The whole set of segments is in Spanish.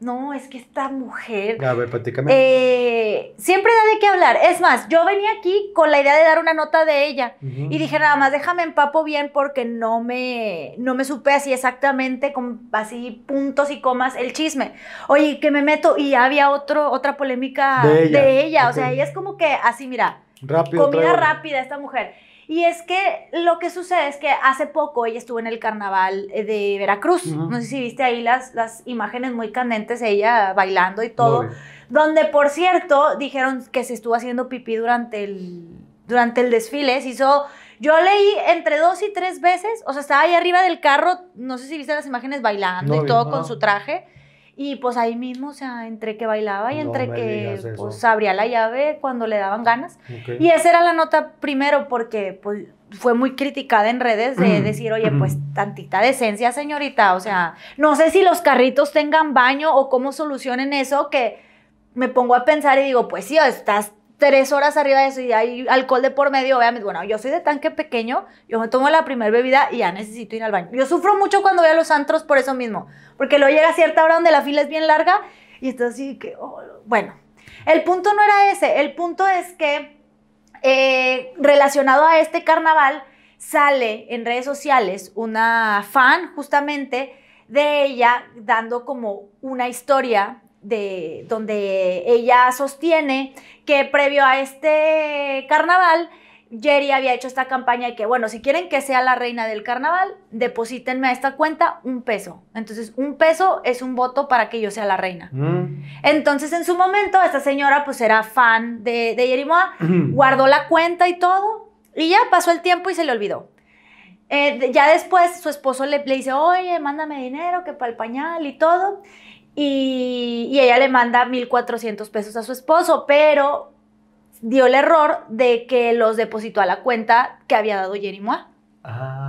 No, es que esta mujer. Eh, siempre da de qué hablar. Es más, yo venía aquí con la idea de dar una nota de ella. Y dije, nada más, déjame empapo bien porque no me, no me supe así exactamente, con así puntos y comas, el chisme. Oye, que me meto. Y había otro, otra polémica de ella. O sea, ella es como que así, mira. Comida rápida esta mujer. Y es que lo que sucede es que hace poco ella estuvo en el carnaval eh, de Veracruz. No sé si viste ahí las, las imágenes muy candentes, ella bailando y todo. donde, por cierto, dijeron que se estuvo haciendo pipí durante el, durante el desfile. Se hizo yo leí entre dos y tres veces, o sea, estaba ahí arriba del carro, no sé si viste las imágenes bailando y todo con su traje. Y pues ahí mismo, o sea, entre que bailaba y entre que pues, abría la llave cuando le daban ganas. Y esa era la nota primero porque pues, fue muy criticada en redes de decir, oye, pues tantita decencia, señorita. O sea, no sé si los carritos tengan baño o cómo solucionen eso que me pongo a pensar y digo, pues sí, estás tres horas arriba de eso y hay alcohol de por medio, obviamente, bueno, yo soy de tanque pequeño, yo me tomo la primera bebida y ya necesito ir al baño. Yo sufro mucho cuando voy a los antros por eso mismo, porque luego llega a cierta hora donde la fila es bien larga y entonces así que, oh, bueno, el punto no era ese, el punto es que eh, relacionado a este carnaval sale en redes sociales una fan justamente de ella dando como una historia de, donde ella sostiene que previo a este carnaval, Jerry había hecho esta campaña de que, bueno, si quieren que sea la reina del carnaval, deposítenme a esta cuenta un peso. Entonces, un peso es un voto para que yo sea la reina. Mm. Entonces, en su momento, esta señora pues era fan de, de Jerry Moa, guardó la cuenta y todo, y ya pasó el tiempo y se le olvidó. Eh, ya después su esposo le, le dice, oye, mándame dinero, que para el pañal y todo y, ella le manda 1.400 pesos a su esposo, pero dio el error de que los depositó a la cuenta que había dado Jenny Ah.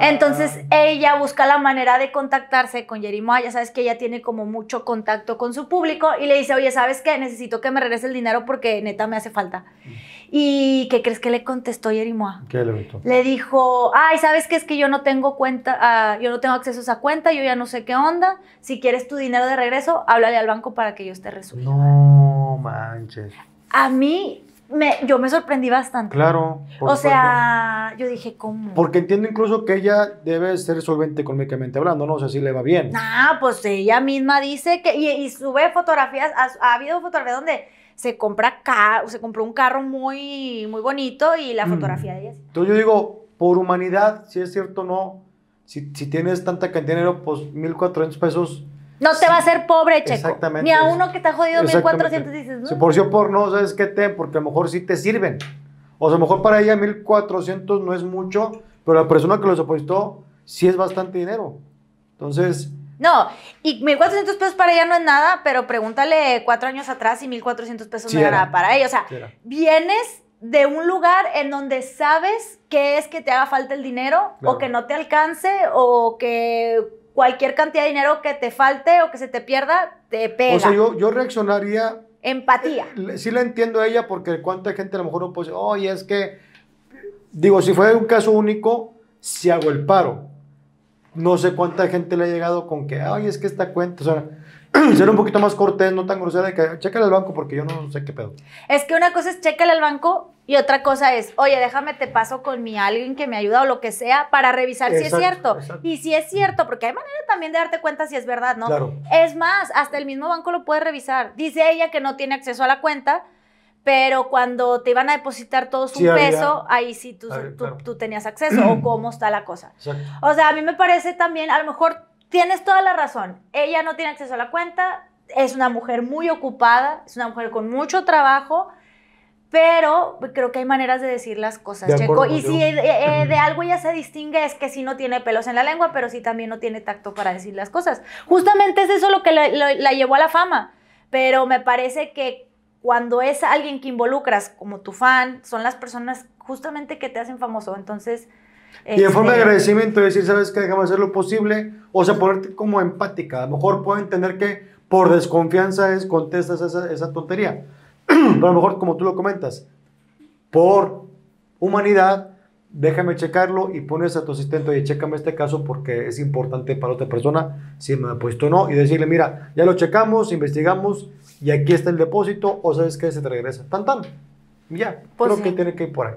Entonces ella busca la manera de contactarse con Jerry Ya sabes que ella tiene como mucho contacto con su público y le dice, oye, ¿sabes qué? Necesito que me regrese el dinero porque neta me hace falta. Mm. ¿Y qué crees que le contestó Yerimoa? ¿Qué le contestó? Le dijo, ay, ¿sabes qué? Es que yo no tengo cuenta, ah, yo no tengo acceso a esa cuenta, yo ya no sé qué onda. Si quieres tu dinero de regreso, háblale al banco para que yo esté resuelto. No manches. A mí, me, yo me sorprendí bastante. Claro. O sea, yo dije, ¿cómo? Porque entiendo incluso que ella debe ser solvente económicamente hablando, ¿no? O sea, si le va bien. Ah, pues ella misma dice que, y, sube fotografías, ha, ha habido fotografías donde se compra se compró un carro muy, muy bonito y la mm. fotografía de ella. Entonces yo digo, por humanidad, si es cierto o no, si, si, tienes tanta cantidad de dinero, pues 1.400 pesos. No te va a hacer pobre, Checo. Exactamente. Ni a uno que ha jodido 1.400 dices, no. Si por sí o por no, ¿sabes qué te? Porque a lo mejor sí te sirven. O sea, a lo mejor para ella 1.400 no es mucho, pero la persona que los apostó sí es bastante dinero. Entonces, no, y 1.400 pesos para ella no es nada, pero pregúntale cuatro años atrás y 1.400 pesos no era para ella. O sea, vienes de un lugar en donde sabes que es que te haga falta el dinero o que no te alcance o que cualquier cantidad de dinero que te falte o que se te pierda, te pega. O sea, yo, yo reaccionaría... Empatía. Eh, sí la entiendo a ella porque cuánta gente a lo mejor no puede decir, oye, es que... Digo, si fue un caso único, si hago el paro no sé cuánta gente le ha llegado con que, ay, es que esta cuenta, o sea, ser un poquito más cortés, no tan grosera, de que chécale al banco porque yo no sé qué pedo. Es que una cosa es chécale al banco y otra cosa es, oye, déjame te paso con mi alguien que me ayuda o lo que sea para revisar si es cierto. Y si es cierto, porque hay manera también de darte cuenta si es verdad, ¿no? Claro. Es más, hasta el mismo banco lo puede revisar. Dice ella que no tiene acceso a la cuenta, pero cuando te iban a depositar todo su peso, ahí sí tú, tú, tenías acceso o cómo está la cosa. O sea, a mí me parece también, a lo mejor tienes toda la razón, ella no tiene acceso a la cuenta, es una mujer muy ocupada, es una mujer con mucho trabajo, pero creo que hay maneras de decir las cosas, Checo. Y si eh, eh, de algo ella se distingue es que sí no tiene pelos en la lengua, pero sí también no tiene tacto para decir las cosas. Justamente es eso lo que la llevó a la fama, pero me parece que cuando es alguien que involucras como tu fan, son las personas justamente que te hacen famoso. Entonces... Y en forma de este, agradecimiento, decir, sabes que déjame hacer lo posible, o sea, ponerte como empática. A lo mejor pueden entender que por desconfianza es contestas esa, esa tontería. Pero a lo mejor, como tú lo comentas, por humanidad, déjame checarlo y pones a tu asistente, oye, checame este caso porque es importante para otra persona, si me ha puesto o no, y decirle, mira, ya lo checamos, investigamos, y aquí está el depósito, o sabes que se te regresa. Tan, tan. Ya, pues creo que tiene que ir por ahí.